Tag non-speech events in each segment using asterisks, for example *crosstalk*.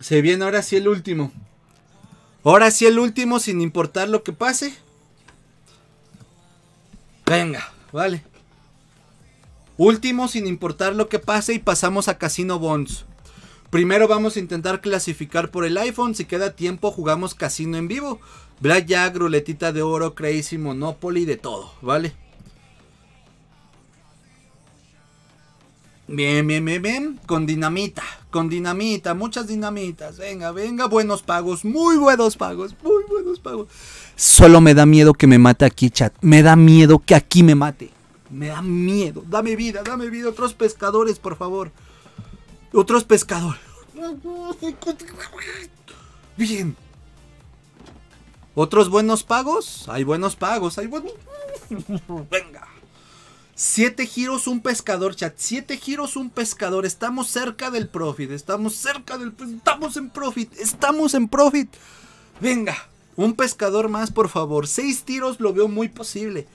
Se viene ahora sí el último. Ahora sí el último sin importar lo que pase. Venga, vale. Último sin importar lo que pase y pasamos a Casino Bonds. Primero vamos a intentar clasificar por el iPhone. Si queda tiempo jugamos Casino en vivo. Blackjack, ruletita de oro, Crazy, Monopoly, de todo, ¿vale? Bien, bien, bien, bien. Con dinamita, con dinamita, muchas dinamitas. Venga, venga, buenos pagos, muy buenos pagos, muy buenos pagos. Solo me da miedo que me mate aquí, chat. Me da miedo que aquí me mate. Me da miedo. Dame vida, dame vida. Otros pescadores, por favor. Otros pescadores. Bien. ¿Otros buenos pagos? Hay buenos pagos, hay buenos... *laughs* Venga. Siete giros, un pescador, chat. Siete giros, un pescador. Estamos cerca del profit. Estamos cerca del... Estamos en profit. Estamos en profit. Venga. Un pescador más, por favor. Seis tiros lo veo muy posible.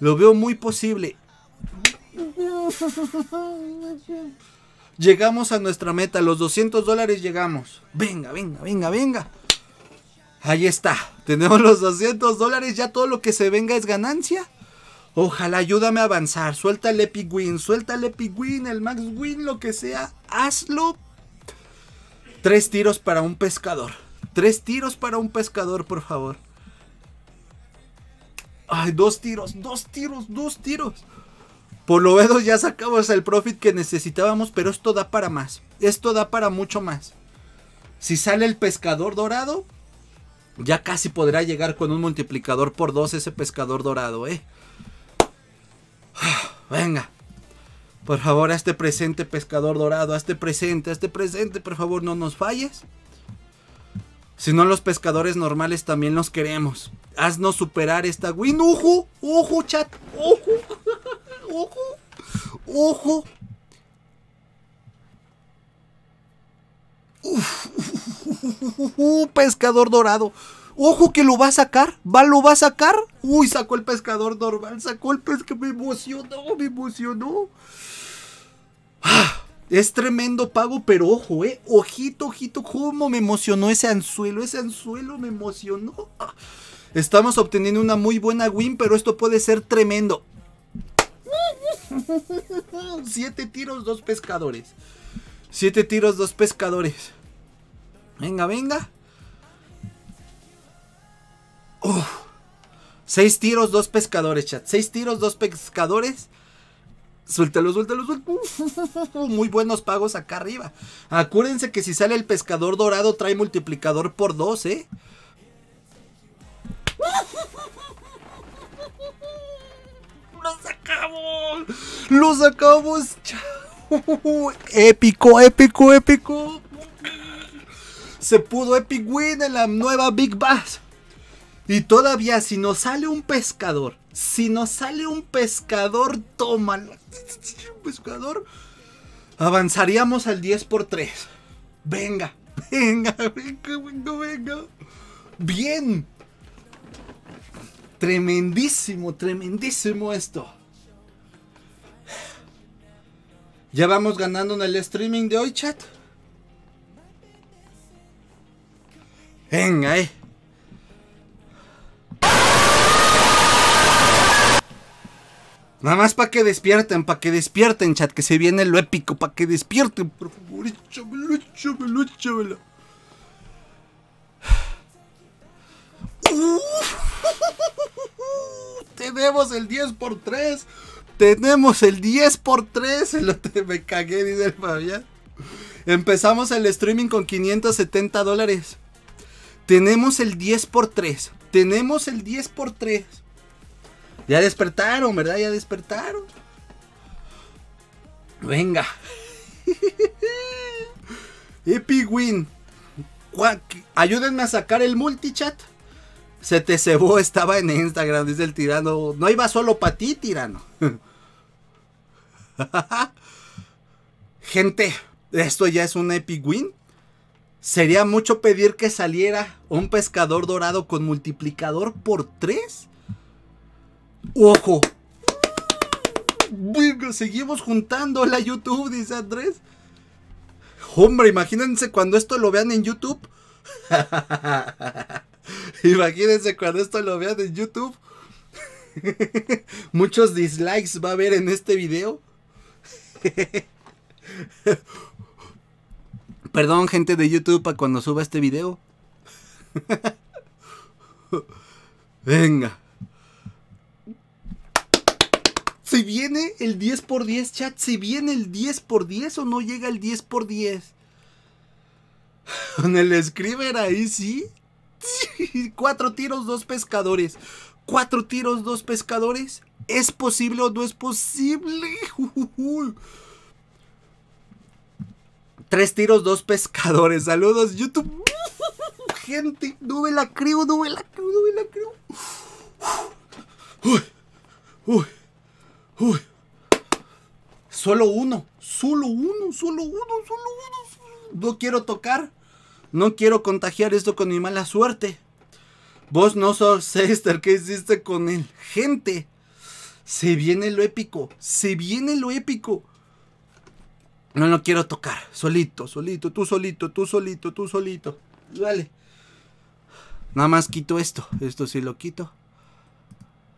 Lo veo muy posible. Llegamos a nuestra meta. Los 200 dólares llegamos. Venga, venga, venga, venga. Ahí está. Tenemos los 200 dólares. Ya todo lo que se venga es ganancia. Ojalá, ayúdame a avanzar. Suelta el Epic Win, suelta el Epic el Max Win, lo que sea. Hazlo. Tres tiros para un pescador. Tres tiros para un pescador, por favor. Ay, dos tiros, dos tiros, dos tiros. Por lo menos ya sacamos el profit que necesitábamos, pero esto da para más. Esto da para mucho más. Si sale el pescador dorado, ya casi podrá llegar con un multiplicador por dos ese pescador dorado, ¿eh? *sighs* Venga. Por favor, hazte este presente, pescador dorado. Hazte este presente, hazte este presente. Por favor, no nos falles. Si no, los pescadores normales también los queremos. Haznos superar esta win. ¡Uju! chat! *laughs* ¡Uju! ¡Uju! ¡Uf! ¡Pescador dorado! Ojo que lo va a sacar. Va, lo va a sacar. Uy, sacó el pescador normal. Sacó el que Me emocionó, me emocionó. Ah, es tremendo pago, pero ojo, eh. Ojito, ojito. Cómo me emocionó ese anzuelo. Ese anzuelo me emocionó. Estamos obteniendo una muy buena win, pero esto puede ser tremendo. Siete tiros, dos pescadores. Siete tiros, dos pescadores. Venga, venga. Seis tiros, dos pescadores, chat. Seis tiros, dos pescadores. Suéltalo, suéltalo, suéltalo. Muy buenos pagos acá arriba. Acuérdense que si sale el pescador dorado trae multiplicador por dos, ¿eh? *laughs* ¡Los acabó! ¡Los acabamos! ¡Épico, épico, épico! Se pudo Epic Win en la nueva Big Bass. Y todavía si nos sale un pescador, si nos sale un pescador, tómalo. Un *laughs* pescador, avanzaríamos al 10 por 3. Venga, *laughs* venga, venga, venga, venga. Bien. Tremendísimo, tremendísimo esto. Ya vamos ganando en el streaming de hoy, chat. Venga, eh. Nada más para que despierten, para que despierten, chat, que se viene lo épico, para que despierten, por favor, échamelo, échamelo, échamelo. *laughs* tenemos el 10 por 3. Tenemos el 10 por 3. Me cagué, dice el Fabián. Empezamos el streaming con 570 dólares. Tenemos el 10 por 3. Tenemos el 10 por 3. Ya despertaron, ¿verdad? Ya despertaron. Venga. *laughs* Epic Win. Ayúdenme a sacar el multichat. Se te cebó, estaba en Instagram, dice el tirano. No iba solo para ti, tirano. *laughs* Gente, esto ya es un epic win. Sería mucho pedir que saliera un pescador dorado con multiplicador por 3. ¡Ojo! Seguimos juntando la YouTube, dice Andrés. Hombre, imagínense cuando esto lo vean en YouTube. *laughs* imagínense cuando esto lo vean en YouTube. *laughs* Muchos dislikes va a haber en este video. *laughs* Perdón, gente de YouTube, para cuando suba este video. Venga. ¿Se viene el 10x10, chat? ¿Se viene el 10x10 o no llega el 10x10? *laughs* Con el Scriber ahí sí. Cuatro tiros, dos pescadores. Cuatro tiros, dos pescadores. ¿Es posible o no es posible? Tres tiros, dos pescadores. Saludos, YouTube. Gente, no me la creo, no me la creo, no me la creo. Uy, uy. Solo uno, solo uno, solo uno, solo uno. No quiero tocar. No quiero contagiar esto con mi mala suerte. Vos no sos Esther ¿qué hiciste con él? Gente, se viene lo épico, se viene lo épico. No lo quiero tocar, solito, solito, tú solito, tú solito, tú solito. Vale, Nada más quito esto, esto sí lo quito.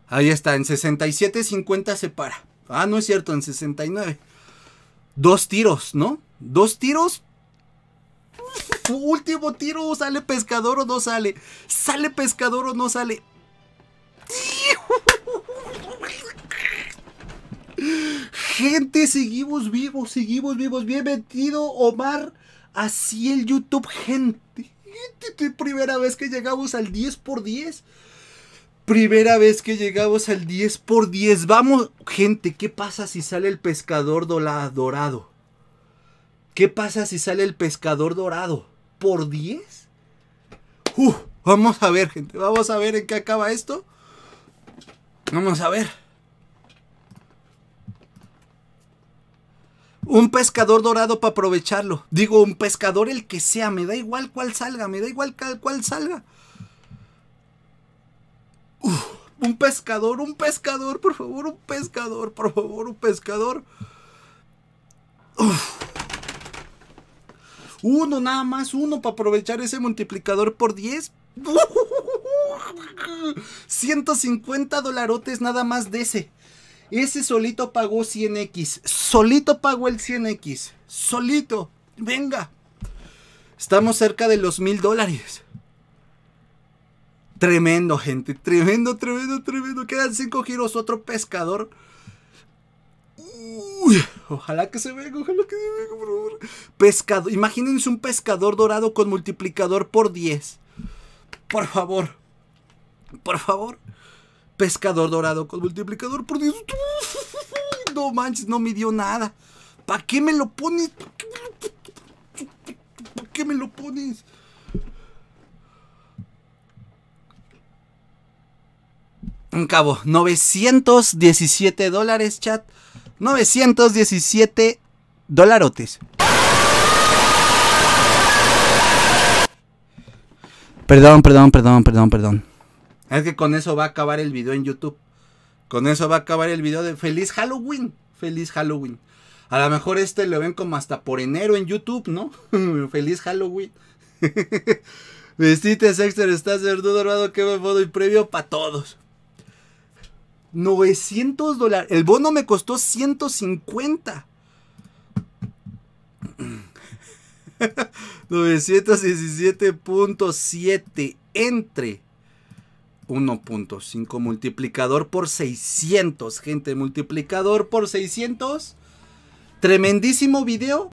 Ahí está, en 50 se para. Ah, no es cierto, en 69. Dos tiros, ¿no? Dos tiros. Último tiro, sale pescador o no sale. Sale pescador o no sale. Gente, seguimos vivos, seguimos vivos. Bienvenido Omar. Así el YouTube, gente. Primera vez que llegamos al 10 x 10. Primera vez que llegamos al 10 por 10. Vamos, gente, ¿qué pasa si sale el pescador dorado? ¿Qué pasa si sale el pescador dorado? ¿Por 10? Uf, vamos a ver, gente. Vamos a ver en qué acaba esto. Vamos a ver. Un pescador dorado para aprovecharlo. Digo, un pescador el que sea. Me da igual cuál salga. Me da igual cuál salga un pescador, un pescador, por favor, un pescador, por favor, un pescador. Uno, nada más uno para aprovechar ese multiplicador por 10. 150 *laughs* dolarotes nada más de ese. Ese solito pagó 100x. Solito pagó el 100x. Solito. Venga. Estamos cerca de los mil dólares. Tremendo, gente. Tremendo, tremendo, tremendo. Quedan cinco giros, otro pescador. ojalá que se venga, ojalá que se venga, por favor. Pescador. Imagínense un pescador dorado con multiplicador por 10. Por favor. Por favor. Pescador dorado con multiplicador por 10. *laughs* No manches, no me dio nada. ¿Para qué me lo pones? ¿Para qué me lo pones? un cabo. 917 dólares, chat. 917 dolarotes. Perdón, perdón, perdón, perdón, perdón. Es que con eso va a acabar el video en YouTube. Con eso va a acabar el video de Feliz Halloween. Feliz Halloween. A lo mejor este lo ven como hasta por enero en YouTube, ¿no? *laughs* Feliz Halloween. *laughs* Vestite, Sexter, estás verdudo dorado, que me modo y previo para todos. 900 dólares. El bono me costó 150. 917.7 *laughs* entre 1.5 multiplicador por 600, gente, multiplicador por 600. Tremendísimo video.